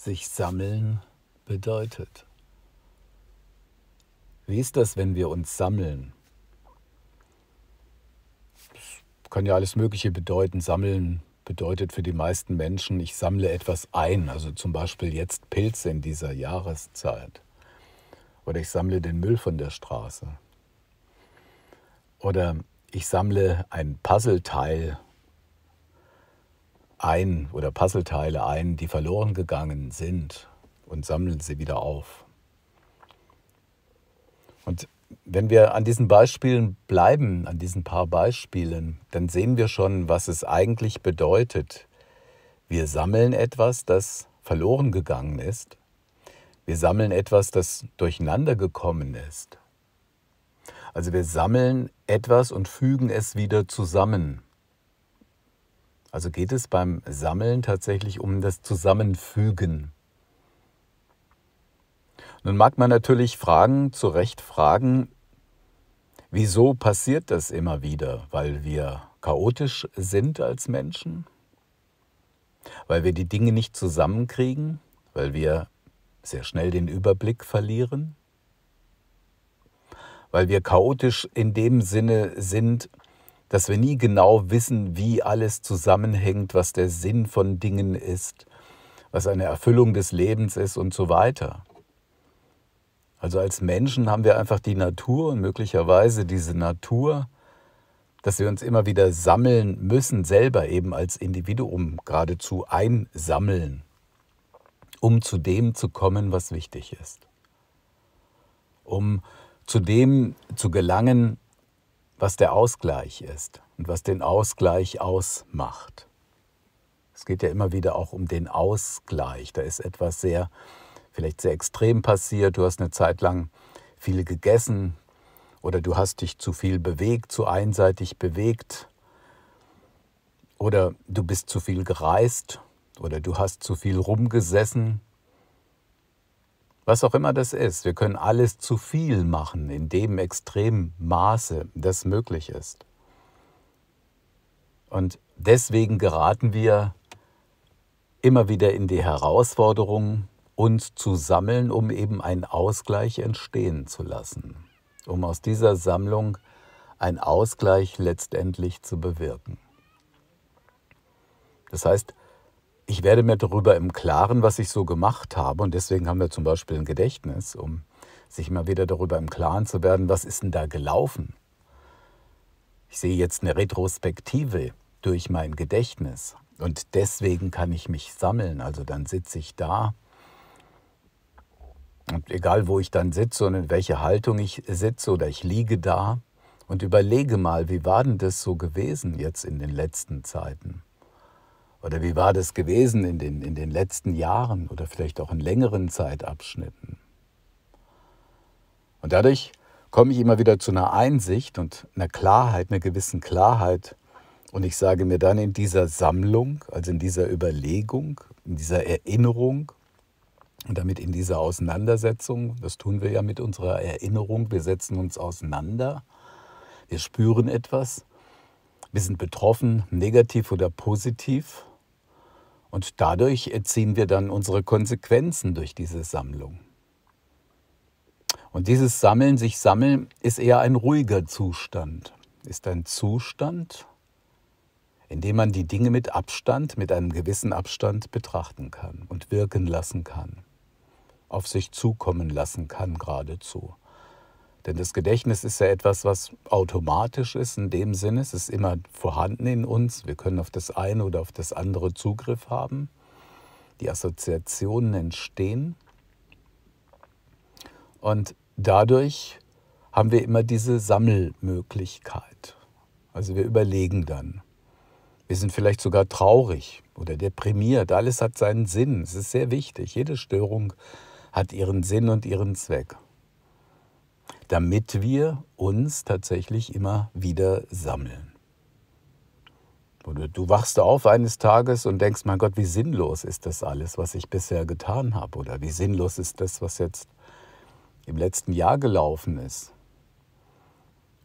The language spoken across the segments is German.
sich sammeln bedeutet. Wie ist das, wenn wir uns sammeln? Das kann ja alles Mögliche bedeuten. Sammeln bedeutet für die meisten Menschen, ich sammle etwas ein, also zum Beispiel jetzt Pilze in dieser Jahreszeit. Oder ich sammle den Müll von der Straße. Oder ich sammle ein Puzzleteil ein oder Puzzleteile ein, die verloren gegangen sind und sammeln sie wieder auf. Und wenn wir an diesen Beispielen bleiben, an diesen paar Beispielen, dann sehen wir schon, was es eigentlich bedeutet. Wir sammeln etwas, das verloren gegangen ist. Wir sammeln etwas, das durcheinander gekommen ist. Also wir sammeln etwas und fügen es wieder zusammen. Also geht es beim Sammeln tatsächlich um das Zusammenfügen. Nun mag man natürlich fragen, zu Recht fragen, wieso passiert das immer wieder? Weil wir chaotisch sind als Menschen? Weil wir die Dinge nicht zusammenkriegen? Weil wir sehr schnell den Überblick verlieren? Weil wir chaotisch in dem Sinne sind, dass wir nie genau wissen, wie alles zusammenhängt, was der Sinn von Dingen ist, was eine Erfüllung des Lebens ist und so weiter. Also als Menschen haben wir einfach die Natur und möglicherweise diese Natur, dass wir uns immer wieder sammeln müssen, selber eben als Individuum geradezu einsammeln, um zu dem zu kommen, was wichtig ist, um zu dem zu gelangen, was der Ausgleich ist und was den Ausgleich ausmacht. Es geht ja immer wieder auch um den Ausgleich. Da ist etwas sehr, vielleicht sehr extrem passiert. Du hast eine Zeit lang viel gegessen oder du hast dich zu viel bewegt, zu einseitig bewegt oder du bist zu viel gereist oder du hast zu viel rumgesessen was auch immer das ist, wir können alles zu viel machen in dem extremen Maße, das möglich ist. Und deswegen geraten wir immer wieder in die Herausforderung, uns zu sammeln, um eben einen Ausgleich entstehen zu lassen, um aus dieser Sammlung einen Ausgleich letztendlich zu bewirken. Das heißt, ich werde mir darüber im Klaren, was ich so gemacht habe. Und deswegen haben wir zum Beispiel ein Gedächtnis, um sich mal wieder darüber im Klaren zu werden, was ist denn da gelaufen? Ich sehe jetzt eine Retrospektive durch mein Gedächtnis. Und deswegen kann ich mich sammeln. Also dann sitze ich da. Und egal, wo ich dann sitze und in welche Haltung ich sitze oder ich liege da und überlege mal, wie war denn das so gewesen jetzt in den letzten Zeiten? Oder wie war das gewesen in den, in den letzten Jahren oder vielleicht auch in längeren Zeitabschnitten? Und dadurch komme ich immer wieder zu einer Einsicht und einer Klarheit, einer gewissen Klarheit. Und ich sage mir dann in dieser Sammlung, also in dieser Überlegung, in dieser Erinnerung und damit in dieser Auseinandersetzung, das tun wir ja mit unserer Erinnerung, wir setzen uns auseinander, wir spüren etwas, wir sind betroffen, negativ oder positiv. Und dadurch ziehen wir dann unsere Konsequenzen durch diese Sammlung. Und dieses Sammeln, sich sammeln, ist eher ein ruhiger Zustand. Ist ein Zustand, in dem man die Dinge mit Abstand, mit einem gewissen Abstand betrachten kann und wirken lassen kann. Auf sich zukommen lassen kann geradezu. Denn das Gedächtnis ist ja etwas, was automatisch ist in dem Sinne. Es ist immer vorhanden in uns. Wir können auf das eine oder auf das andere Zugriff haben. Die Assoziationen entstehen. Und dadurch haben wir immer diese Sammelmöglichkeit. Also wir überlegen dann. Wir sind vielleicht sogar traurig oder deprimiert. Alles hat seinen Sinn. Es ist sehr wichtig. Jede Störung hat ihren Sinn und ihren Zweck damit wir uns tatsächlich immer wieder sammeln. Oder du wachst auf eines Tages und denkst, mein Gott, wie sinnlos ist das alles, was ich bisher getan habe? Oder wie sinnlos ist das, was jetzt im letzten Jahr gelaufen ist?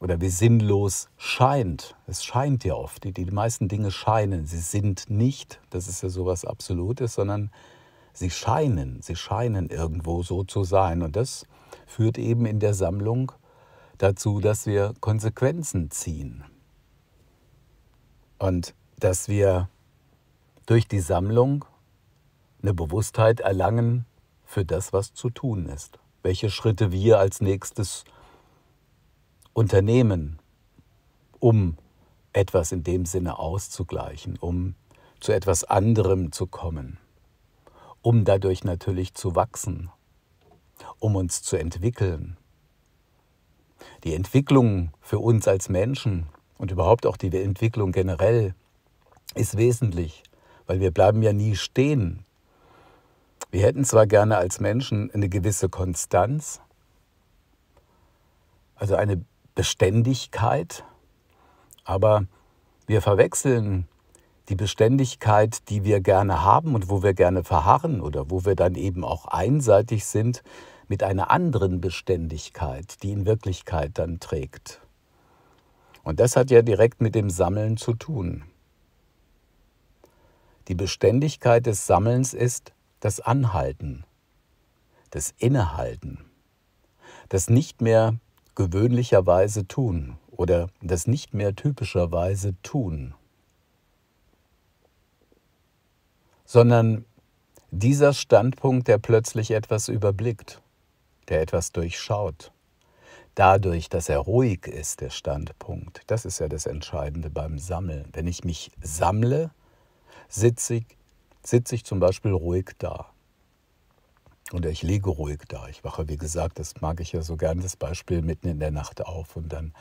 Oder wie sinnlos scheint. Es scheint ja oft. Die, die meisten Dinge scheinen. Sie sind nicht, das ist ja sowas Absolutes, sondern sie scheinen. Sie scheinen irgendwo so zu sein. Und das führt eben in der Sammlung dazu, dass wir Konsequenzen ziehen. Und dass wir durch die Sammlung eine Bewusstheit erlangen für das, was zu tun ist. Welche Schritte wir als nächstes unternehmen, um etwas in dem Sinne auszugleichen, um zu etwas anderem zu kommen, um dadurch natürlich zu wachsen, um uns zu entwickeln. Die Entwicklung für uns als Menschen und überhaupt auch die Entwicklung generell ist wesentlich, weil wir bleiben ja nie stehen. Wir hätten zwar gerne als Menschen eine gewisse Konstanz, also eine Beständigkeit, aber wir verwechseln die Beständigkeit, die wir gerne haben und wo wir gerne verharren oder wo wir dann eben auch einseitig sind, mit einer anderen Beständigkeit, die in Wirklichkeit dann trägt. Und das hat ja direkt mit dem Sammeln zu tun. Die Beständigkeit des Sammelns ist das Anhalten, das Innehalten, das nicht mehr gewöhnlicherweise tun oder das nicht mehr typischerweise tun, sondern dieser Standpunkt, der plötzlich etwas überblickt, der etwas durchschaut. Dadurch, dass er ruhig ist, der Standpunkt, das ist ja das Entscheidende beim Sammeln. Wenn ich mich sammle, sitze ich, sitze ich zum Beispiel ruhig da. Oder ich liege ruhig da. Ich wache, wie gesagt, das mag ich ja so gern, das Beispiel mitten in der Nacht auf und dann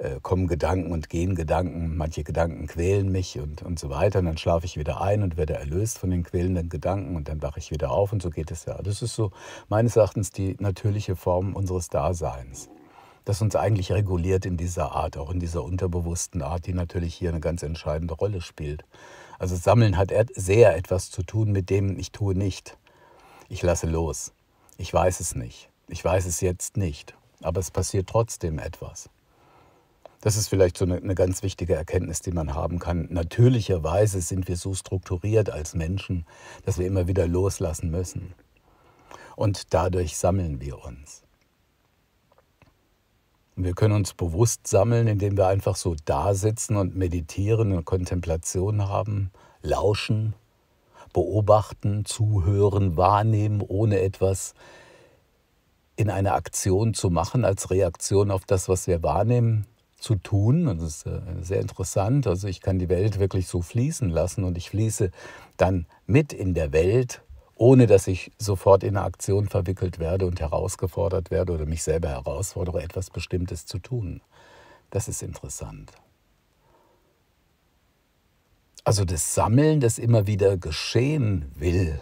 äh, kommen Gedanken und gehen Gedanken, manche Gedanken quälen mich und, und so weiter. Und dann schlafe ich wieder ein und werde erlöst von den quälenden Gedanken und dann wache ich wieder auf und so geht es ja. Das ist so meines Erachtens die natürliche Form unseres Daseins, das uns eigentlich reguliert in dieser Art, auch in dieser unterbewussten Art, die natürlich hier eine ganz entscheidende Rolle spielt. Also Sammeln hat sehr etwas zu tun mit dem, ich tue nicht. Ich lasse los. Ich weiß es nicht. Ich weiß es jetzt nicht. Aber es passiert trotzdem etwas. Das ist vielleicht so eine, eine, ganz wichtige Erkenntnis, die man haben kann. Natürlicherweise sind wir so strukturiert als Menschen, dass wir immer wieder loslassen müssen. Und dadurch sammeln wir uns. wir können uns bewusst sammeln, indem wir einfach so da sitzen und meditieren und Kontemplation haben, lauschen, beobachten, zuhören, wahrnehmen, ohne etwas in eine Aktion zu machen als Reaktion auf das, was wir wahrnehmen, zu tun. Und das ist äh, sehr interessant. Also ich kann die Welt wirklich so fließen lassen und ich fließe dann mit in der Welt, ohne dass ich sofort in eine Aktion verwickelt werde und herausgefordert werde oder mich selber herausfordere, etwas Bestimmtes zu tun. Das ist interessant. Also das Sammeln, das immer wieder geschehen will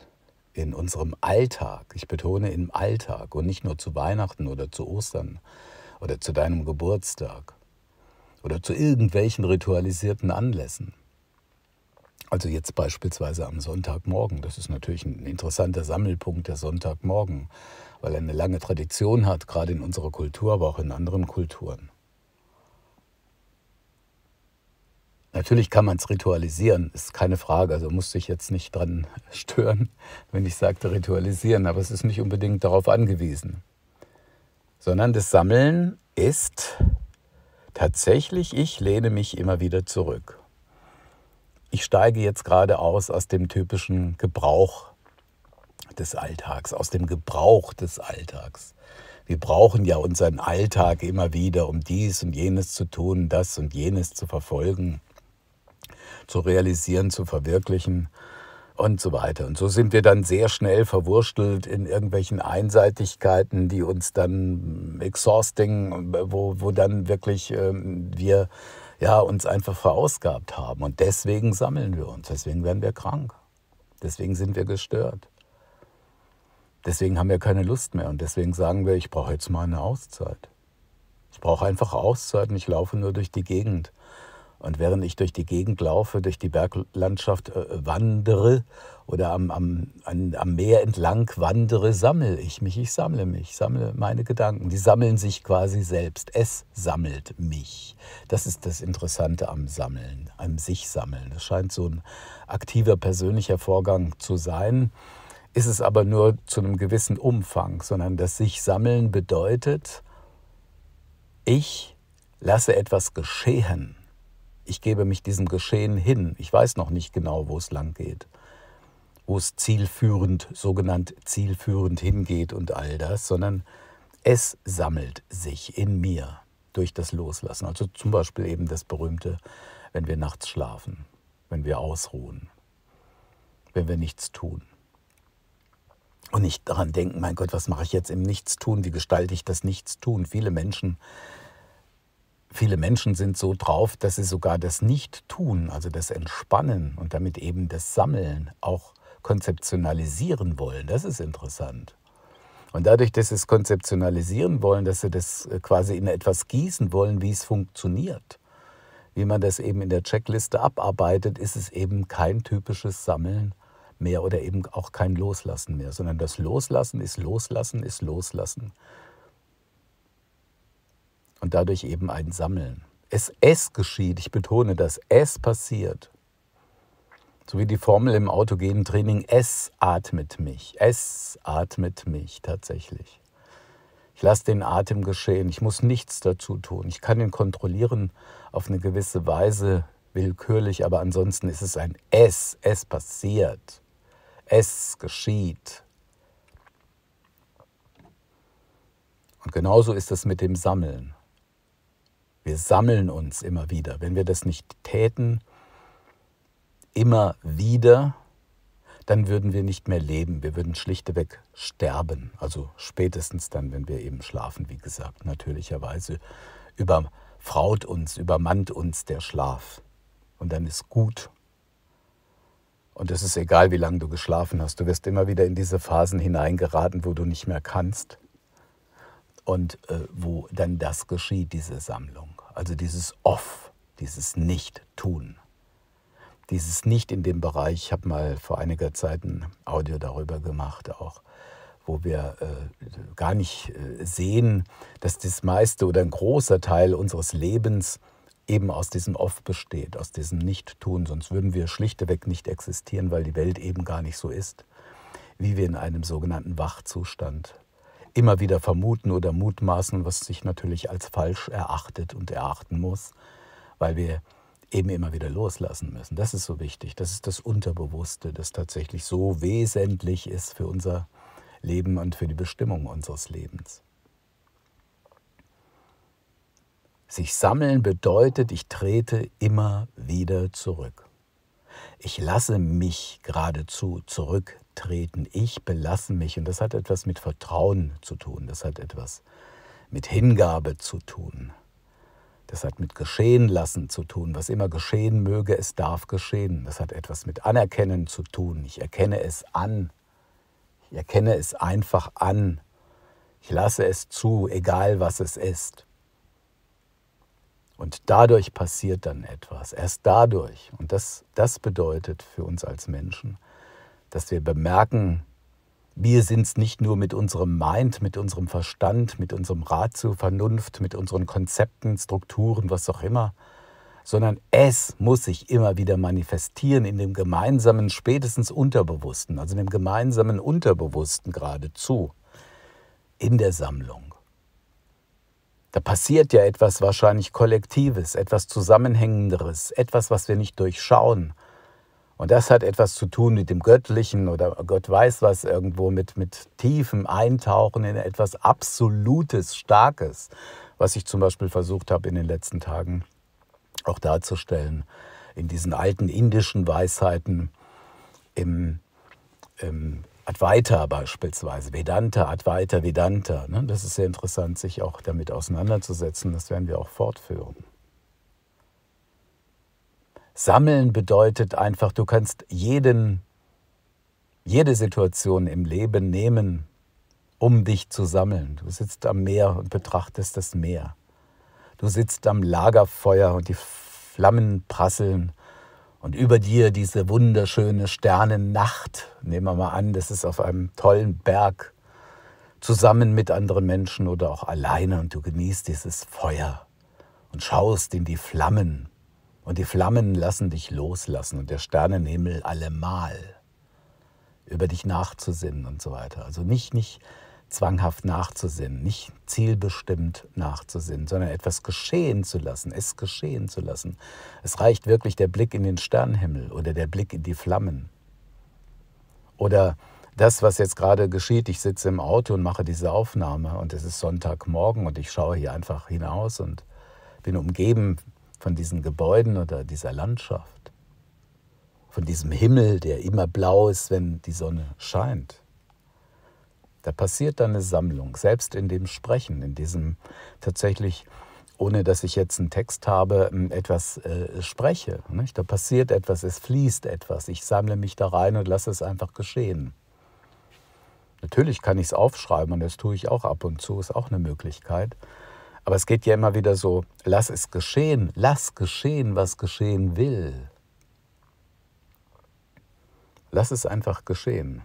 in unserem Alltag, ich betone im Alltag und nicht nur zu Weihnachten oder zu Ostern oder zu deinem Geburtstag oder zu irgendwelchen ritualisierten Anlässen. Also jetzt beispielsweise am Sonntagmorgen. Das ist natürlich ein interessanter Sammelpunkt der Sonntagmorgen, weil er eine lange Tradition hat, gerade in unserer Kultur, aber auch in anderen Kulturen. Natürlich kann man es ritualisieren, ist keine Frage. Also muss ich jetzt nicht dran stören, wenn ich sagte ritualisieren, aber es ist nicht unbedingt darauf angewiesen. Sondern das Sammeln ist Tatsächlich, ich lehne mich immer wieder zurück. Ich steige jetzt gerade aus aus dem typischen Gebrauch des Alltags, aus dem Gebrauch des Alltags. Wir brauchen ja unseren Alltag immer wieder, um dies und jenes zu tun, das und jenes zu verfolgen, zu realisieren, zu verwirklichen und so weiter. Und so sind wir dann sehr schnell verwurstelt in irgendwelchen Einseitigkeiten, die uns dann exhausting, wo, wo dann wirklich ähm, wir ja, uns einfach verausgabt haben. Und deswegen sammeln wir uns, deswegen werden wir krank, deswegen sind wir gestört. Deswegen haben wir keine Lust mehr und deswegen sagen wir, ich brauche jetzt mal eine Auszeit. Ich brauche einfach Auszeit und ich laufe nur durch die Gegend. Und während ich durch die Gegend laufe, durch die Berglandschaft äh, wandere oder am, am, am Meer entlang wandere, sammle ich mich. Ich sammle mich, sammle meine Gedanken. Die sammeln sich quasi selbst. Es sammelt mich. Das ist das Interessante am Sammeln, am Sich-Sammeln. Das scheint so ein aktiver persönlicher Vorgang zu sein ist es aber nur zu einem gewissen Umfang, sondern das sich sammeln bedeutet, ich lasse etwas geschehen ich gebe mich diesem Geschehen hin. Ich weiß noch nicht genau, wo es lang geht, wo es zielführend, sogenannt zielführend hingeht und all das, sondern es sammelt sich in mir durch das Loslassen. Also zum Beispiel eben das berühmte, wenn wir nachts schlafen, wenn wir ausruhen, wenn wir nichts tun. Und nicht daran denken, mein Gott, was mache ich jetzt im Nichtstun? Wie gestalte ich das Nichtstun? Viele Menschen viele Menschen sind so drauf, dass sie sogar das Nicht-Tun, also das Entspannen und damit eben das Sammeln auch konzeptionalisieren wollen. Das ist interessant. Und dadurch, dass sie es konzeptionalisieren wollen, dass sie das äh, quasi in etwas gießen wollen, wie es funktioniert, wie man das eben in der Checkliste abarbeitet, ist es eben kein typisches Sammeln mehr oder eben auch kein Loslassen mehr, sondern das Loslassen ist Loslassen ist Loslassen und dadurch eben ein Sammeln. Es, es geschieht, ich betone das, es passiert. So wie die Formel im autogenen Training, es atmet mich, es atmet mich tatsächlich. Ich lasse den Atem geschehen, ich muss nichts dazu tun. Ich kann ihn kontrollieren auf eine gewisse Weise, willkürlich, aber ansonsten ist es ein Es, es passiert, es geschieht. Und genauso ist es mit dem Sammeln. Wir sammeln uns immer wieder. Wenn wir das nicht täten, immer wieder, dann würden wir nicht mehr leben. Wir würden schlichtweg sterben. Also spätestens dann, wenn wir eben schlafen, wie gesagt. Natürlicherweise überfraut uns, übermannt uns der Schlaf. Und dann ist gut. Und es ist egal, wie lange du geschlafen hast. Du wirst immer wieder in diese Phasen hineingeraten, wo du nicht mehr kannst. Und äh, wo dann das geschieht, diese Sammlung also dieses Off, dieses Nicht-Tun. Dieses Nicht in dem Bereich, ich habe mal vor einiger Zeit ein Audio darüber gemacht auch, wo wir äh, gar nicht äh, sehen, dass das meiste oder ein großer Teil unseres Lebens eben aus diesem Off besteht, aus diesem Nicht-Tun. Sonst würden wir schlichtweg nicht existieren, weil die Welt eben gar nicht so ist, wie wir in einem sogenannten Wachzustand immer wieder vermuten oder mutmaßen, was sich natürlich als falsch erachtet und erachten muss, weil wir eben immer wieder loslassen müssen. Das ist so wichtig. Das ist das Unterbewusste, das tatsächlich so wesentlich ist für unser Leben und für die Bestimmung unseres Lebens. Sich sammeln bedeutet, ich trete immer wieder zurück. Ich lasse mich geradezu zurück treten. Ich belasse mich. Und das hat etwas mit Vertrauen zu tun. Das hat etwas mit Hingabe zu tun. Das hat mit Geschehen lassen zu tun. Was immer geschehen möge, es darf geschehen. Das hat etwas mit Anerkennen zu tun. Ich erkenne es an. Ich erkenne es einfach an. Ich lasse es zu, egal was es ist. Und dadurch passiert dann etwas. Erst dadurch. Und das, das bedeutet für uns als Menschen, dass wir bemerken, wir sind es nicht nur mit unserem Mind, mit unserem Verstand, mit unserem Rat zur Vernunft, mit unseren Konzepten, Strukturen, was auch immer, sondern es muss sich immer wieder manifestieren in dem gemeinsamen, spätestens Unterbewussten, also in dem gemeinsamen Unterbewussten geradezu, in der Sammlung. Da passiert ja etwas wahrscheinlich Kollektives, etwas Zusammenhängenderes, etwas, was wir nicht durchschauen, und das hat etwas zu tun mit dem Göttlichen oder Gott weiß was irgendwo, mit, mit tiefem Eintauchen in etwas Absolutes, Starkes, was ich zum Beispiel versucht habe in den letzten Tagen auch darzustellen, in diesen alten indischen Weisheiten, im, im Advaita beispielsweise, Vedanta, Advaita, Vedanta. Ne? Das ist sehr interessant, sich auch damit auseinanderzusetzen. Das werden wir auch fortführen. Sammeln bedeutet einfach, du kannst jeden, jede Situation im Leben nehmen, um dich zu sammeln. Du sitzt am Meer und betrachtest das Meer. Du sitzt am Lagerfeuer und die Flammen prasseln und über dir diese wunderschöne Sternennacht. Nehmen wir mal an, das ist auf einem tollen Berg zusammen mit anderen Menschen oder auch alleine und du genießt dieses Feuer und schaust in die Flammen und die Flammen lassen dich loslassen und der Sternenhimmel allemal über dich nachzusinnen und so weiter. Also nicht, nicht zwanghaft nachzusinnen, nicht zielbestimmt nachzusinnen, sondern etwas geschehen zu lassen, es geschehen zu lassen. Es reicht wirklich der Blick in den Sternenhimmel oder der Blick in die Flammen. Oder das, was jetzt gerade geschieht, ich sitze im Auto und mache diese Aufnahme und es ist Sonntagmorgen und ich schaue hier einfach hinaus und bin umgeben von diesen Gebäuden oder dieser Landschaft, von diesem Himmel, der immer blau ist, wenn die Sonne scheint. Da passiert dann eine Sammlung, selbst in dem Sprechen, in diesem tatsächlich, ohne dass ich jetzt einen Text habe, ähm, etwas äh, spreche. Nicht? Da passiert etwas, es fließt etwas. Ich sammle mich da rein und lasse es einfach geschehen. Natürlich kann ich es aufschreiben und das tue ich auch ab und zu, ist auch eine Möglichkeit. Aber es geht ja immer wieder so, lass es geschehen, lass geschehen, was geschehen will. Lass es einfach geschehen.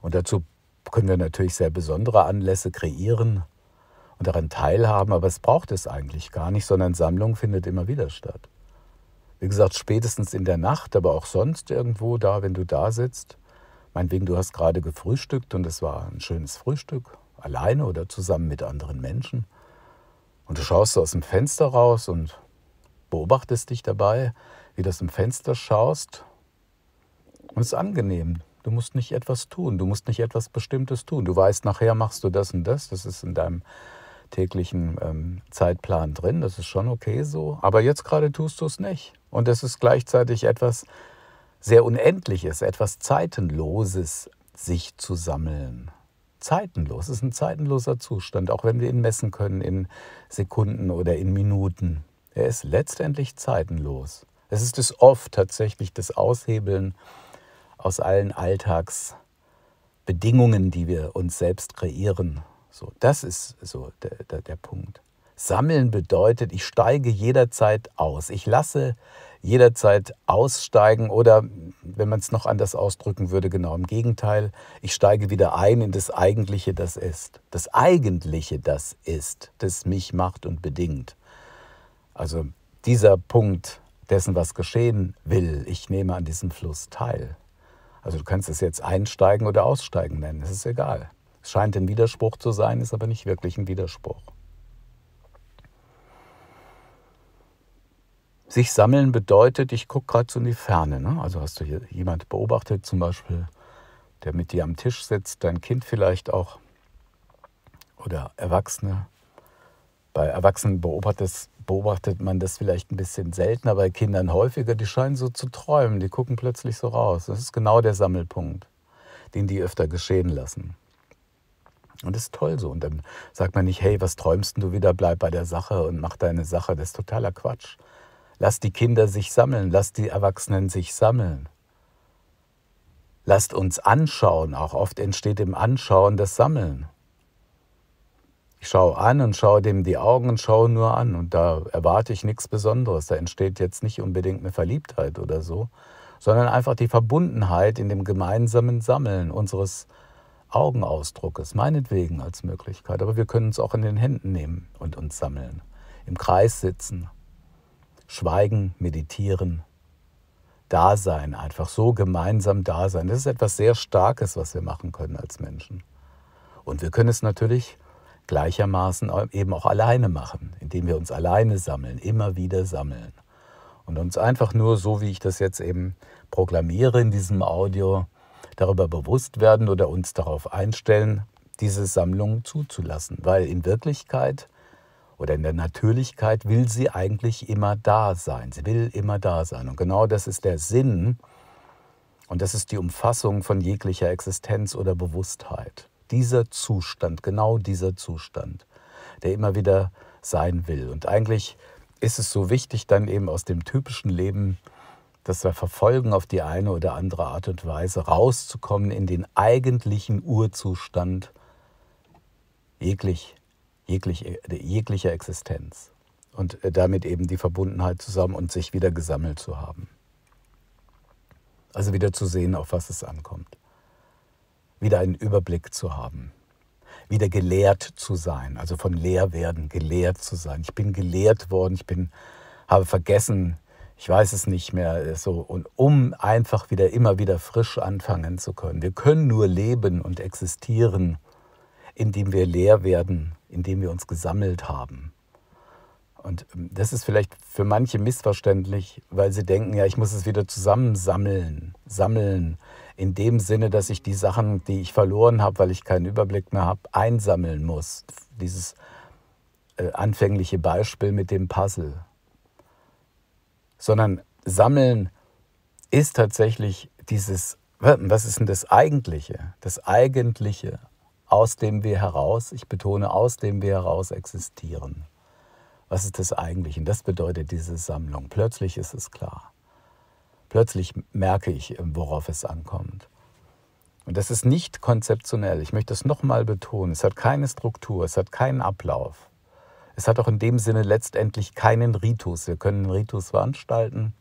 Und dazu können wir natürlich sehr besondere Anlässe kreieren und daran teilhaben, aber es braucht es eigentlich gar nicht, sondern Sammlung findet immer wieder statt. Wie gesagt, spätestens in der Nacht, aber auch sonst irgendwo da, wenn du da sitzt. Meinetwegen, du hast gerade gefrühstückt und es war ein schönes Frühstück, alleine oder zusammen mit anderen Menschen. Und du schaust aus dem Fenster raus und beobachtest dich dabei, wie du aus dem Fenster schaust. Und es ist angenehm. Du musst nicht etwas tun, du musst nicht etwas Bestimmtes tun. Du weißt, nachher machst du das und das. Das ist in deinem täglichen ähm, Zeitplan drin. Das ist schon okay so. Aber jetzt gerade tust du es nicht. Und es ist gleichzeitig etwas sehr Unendliches, etwas Zeitenloses, sich zu sammeln zeitenlos. Es ist ein zeitenloser Zustand, auch wenn wir ihn messen können in Sekunden oder in Minuten. Er ist letztendlich zeitenlos. Es ist das oft tatsächlich, das Aushebeln aus allen Alltagsbedingungen, die wir uns selbst kreieren. So, das ist so der, der, der Punkt. Sammeln bedeutet, ich steige jederzeit aus. Ich lasse jederzeit aussteigen oder, wenn man es noch anders ausdrücken würde, genau im Gegenteil, ich steige wieder ein in das Eigentliche, das ist. Das Eigentliche, das ist, das mich macht und bedingt. Also dieser Punkt dessen, was geschehen will, ich nehme an diesem Fluss teil. Also du kannst es jetzt einsteigen oder aussteigen nennen, es ist egal. Es scheint ein Widerspruch zu sein, ist aber nicht wirklich ein Widerspruch. sich sammeln bedeutet, ich gucke gerade so in die Ferne. Ne? Also hast du hier jemand beobachtet, zum Beispiel, der mit dir am Tisch sitzt, dein Kind vielleicht auch oder Erwachsene. Bei Erwachsenen beobachtet, beobachtet man das vielleicht ein bisschen seltener, bei Kindern häufiger. Die scheinen so zu träumen, die gucken plötzlich so raus. Das ist genau der Sammelpunkt, den die öfter geschehen lassen. Und das ist toll so. Und dann sagt man nicht, hey, was träumst du wieder, bleib bei der Sache und mach deine Sache. Das ist totaler Quatsch. Lasst die Kinder sich sammeln, lasst die Erwachsenen sich sammeln. Lasst uns anschauen, auch oft entsteht im Anschauen das Sammeln. Ich schaue an und schaue dem die Augen und schaue nur an und da erwarte ich nichts Besonderes. Da entsteht jetzt nicht unbedingt eine Verliebtheit oder so, sondern einfach die Verbundenheit in dem gemeinsamen Sammeln unseres Augenausdruckes, meinetwegen als Möglichkeit. Aber wir können es auch in den Händen nehmen und uns sammeln, im Kreis sitzen, Schweigen, meditieren, Dasein, einfach so gemeinsam Dasein. Das ist etwas sehr Starkes, was wir machen können als Menschen. Und wir können es natürlich gleichermaßen eben auch alleine machen, indem wir uns alleine sammeln, immer wieder sammeln. Und uns einfach nur, so wie ich das jetzt eben proklamiere in diesem Audio, darüber bewusst werden oder uns darauf einstellen, diese Sammlung zuzulassen. Weil in Wirklichkeit oder in der Natürlichkeit will sie eigentlich immer da sein. Sie will immer da sein. Und genau das ist der Sinn und das ist die Umfassung von jeglicher Existenz oder Bewusstheit. Dieser Zustand, genau dieser Zustand, der immer wieder sein will. Und eigentlich ist es so wichtig, dann eben aus dem typischen Leben, das wir verfolgen, auf die eine oder andere Art und Weise rauszukommen in den eigentlichen Urzustand jeglich jegliche, äh, jeglicher Existenz und äh, damit eben die Verbundenheit zusammen und sich wieder gesammelt zu haben. Also wieder zu sehen, auf was es ankommt. Wieder einen Überblick zu haben. Wieder gelehrt zu sein, also von Lehrwerden gelehrt zu sein. Ich bin gelehrt worden, ich bin, habe vergessen, ich weiß es nicht mehr äh, so. Und um einfach wieder immer wieder frisch anfangen zu können. Wir können nur leben und existieren indem wir leer werden, indem wir uns gesammelt haben. Und ähm, das ist vielleicht für manche missverständlich, weil sie denken, ja, ich muss es wieder zusammensammeln, sammeln. In dem Sinne, dass ich die Sachen, die ich verloren habe, weil ich keinen Überblick mehr habe, einsammeln muss. Dieses äh, anfängliche Beispiel mit dem Puzzle. Sondern sammeln ist tatsächlich dieses, was ist denn das Eigentliche? Das Eigentliche, aus dem wir heraus, ich betone, aus dem wir heraus existieren. Was ist das eigentlich? Und das bedeutet diese Sammlung. Plötzlich ist es klar. Plötzlich merke ich, worauf es ankommt. Und das ist nicht konzeptionell. Ich möchte es nochmal betonen. Es hat keine Struktur, es hat keinen Ablauf. Es hat auch in dem Sinne letztendlich keinen Ritus. Wir können einen Ritus veranstalten.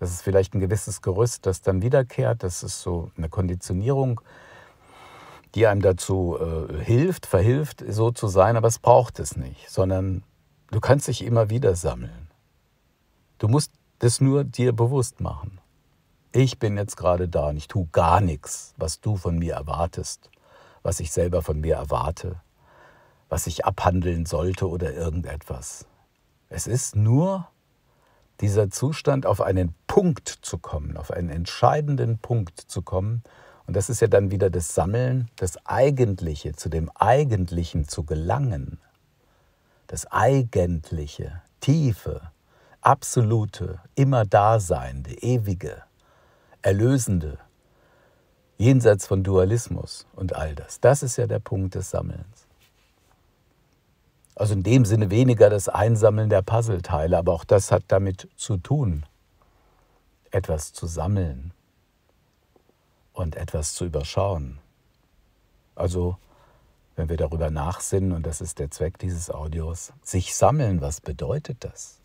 Das ist vielleicht ein gewisses Gerüst, das dann wiederkehrt. Das ist so eine Konditionierung die einem dazu äh, hilft, verhilft, so zu sein, aber es braucht es nicht, sondern du kannst dich immer wieder sammeln. Du musst das nur dir bewusst machen. Ich bin jetzt gerade da und ich tue gar nichts, was du von mir erwartest, was ich selber von mir erwarte, was ich abhandeln sollte oder irgendetwas. Es ist nur dieser Zustand, auf einen Punkt zu kommen, auf einen entscheidenden Punkt zu kommen, und das ist ja dann wieder das Sammeln, das Eigentliche, zu dem Eigentlichen zu gelangen. Das Eigentliche, Tiefe, Absolute, immer Daseinende, Ewige, Erlösende, jenseits von Dualismus und all das. Das ist ja der Punkt des Sammelns. Also in dem Sinne weniger das Einsammeln der Puzzleteile, aber auch das hat damit zu tun, etwas zu sammeln und etwas zu überschauen. Also, wenn wir darüber nachsinnen, und das ist der Zweck dieses Audios, sich sammeln, was bedeutet das?